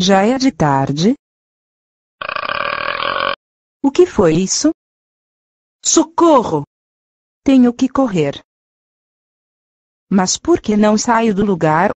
Já é de tarde. O que foi isso? Socorro! Tenho que correr. Mas por que não saio do lugar